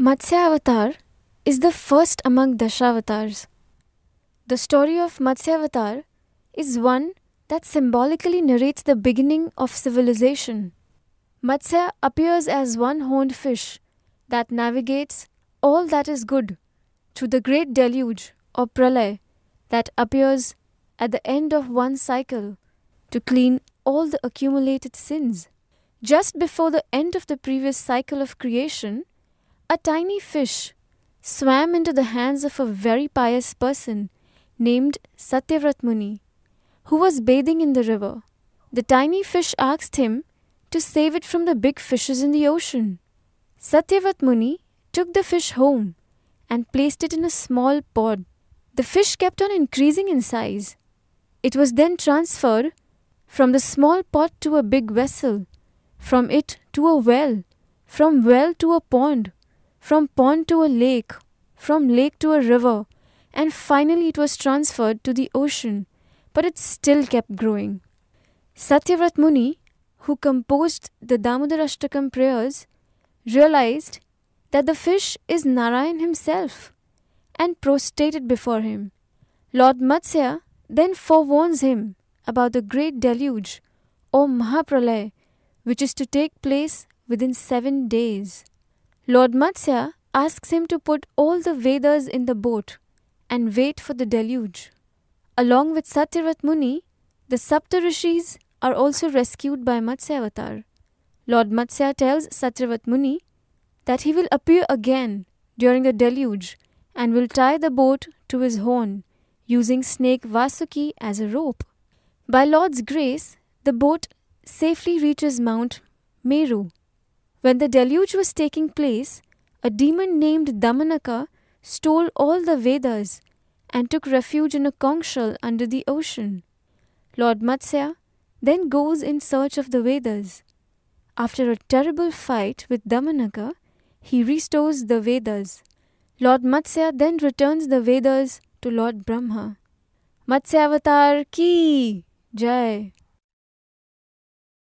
Avatar is the first among Dashavatars. The story of Avatar is one that symbolically narrates the beginning of civilization. Matsya appears as one horned fish that navigates all that is good to the great deluge or pralay that appears at the end of one cycle to clean all the accumulated sins. Just before the end of the previous cycle of creation, a tiny fish swam into the hands of a very pious person named Satyavrat Muni, who was bathing in the river. The tiny fish asked him to save it from the big fishes in the ocean. Satyavrat Muni took the fish home and placed it in a small pod. The fish kept on increasing in size. It was then transferred from the small pot to a big vessel, from it to a well, from well to a pond, from pond to a lake, from lake to a river, and finally it was transferred to the ocean, but it still kept growing. Satyavrat Muni, who composed the Damodarashtakam prayers, realized that the fish is Narayan himself and prostrated before him. Lord Matsya then forewarns him about the great deluge or Mahapralay, which is to take place within seven days. Lord Matsya asks him to put all the Vedas in the boat and wait for the deluge. Along with Satyarat Muni, the Saptarishis are also rescued by Matsya Lord Matsya tells Satyavat Muni that he will appear again during the deluge and will tie the boat to his horn using snake Vasuki as a rope. By Lord's grace, the boat safely reaches Mount Meru. When the deluge was taking place, a demon named Damanaka stole all the Vedas and took refuge in a conch shell under the ocean. Lord Matsya then goes in search of the Vedas. After a terrible fight with Damanaka, he restores the Vedas. Lord Matsya then returns the Vedas to Lord Brahma. Matsya Avatar ki jai!